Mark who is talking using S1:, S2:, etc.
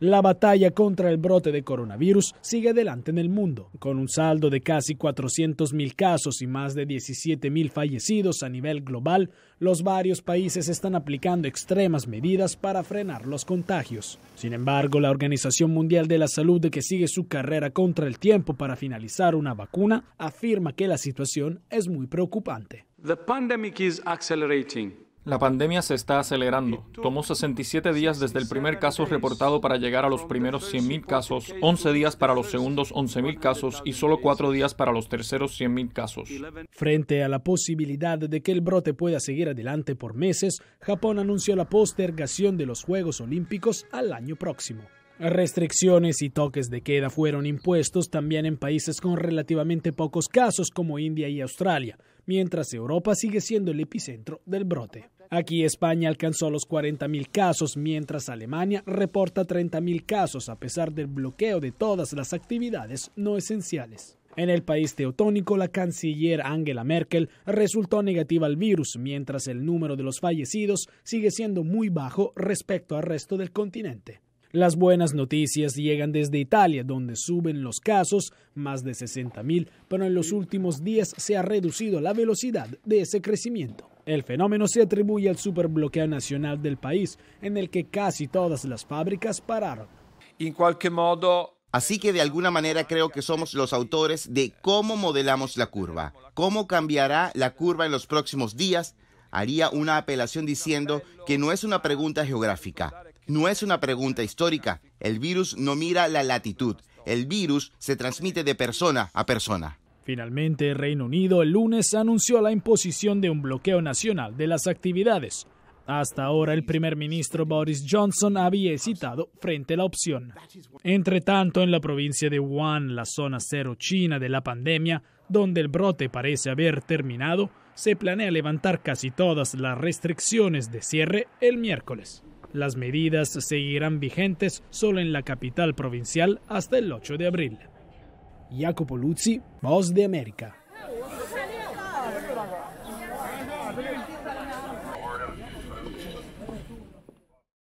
S1: La batalla contra el brote de coronavirus sigue adelante en el mundo, con un saldo de casi 400.000 casos y más de 17.000 fallecidos a nivel global. Los varios países están aplicando extremas medidas para frenar los contagios. Sin embargo, la Organización Mundial de la Salud, que sigue su carrera contra el tiempo para finalizar una vacuna, afirma que la situación es muy preocupante.
S2: La pandemia se está acelerando. Tomó 67 días desde el primer caso reportado para llegar a los primeros 100.000 casos, 11 días para los segundos 11.000 casos y solo 4 días para los terceros 100.000 casos.
S1: Frente a la posibilidad de que el brote pueda seguir adelante por meses, Japón anunció la postergación de los Juegos Olímpicos al año próximo. Restricciones y toques de queda fueron impuestos también en países con relativamente pocos casos como India y Australia, mientras Europa sigue siendo el epicentro del brote. Aquí España alcanzó los 40.000 casos, mientras Alemania reporta 30.000 casos a pesar del bloqueo de todas las actividades no esenciales. En el país teutónico, la canciller Angela Merkel resultó negativa al virus, mientras el número de los fallecidos sigue siendo muy bajo respecto al resto del continente. Las buenas noticias llegan desde Italia, donde suben los casos más de 60.000, pero en los últimos días se ha reducido la velocidad de ese crecimiento. El fenómeno se atribuye al superbloqueo nacional del país, en el que casi todas las
S3: fábricas pararon. En cualquier modo, Así que de alguna manera creo que somos los autores de cómo modelamos la curva, cómo cambiará la curva en los próximos días. Haría una apelación diciendo que no es una pregunta geográfica, no es una pregunta histórica. El virus no mira la latitud. El virus se transmite de persona a persona.
S1: Finalmente, Reino Unido el lunes anunció la imposición de un bloqueo nacional de las actividades. Hasta ahora el primer ministro Boris Johnson había hesitado frente a la opción. Entre tanto, en la provincia de Wuhan, la zona cero china de la pandemia, donde el brote parece haber terminado, se planea levantar casi todas las restricciones de cierre el miércoles. Las medidas seguirán vigentes solo en la capital provincial hasta el 8 de abril. Jacopo Luzzi, Voz de América.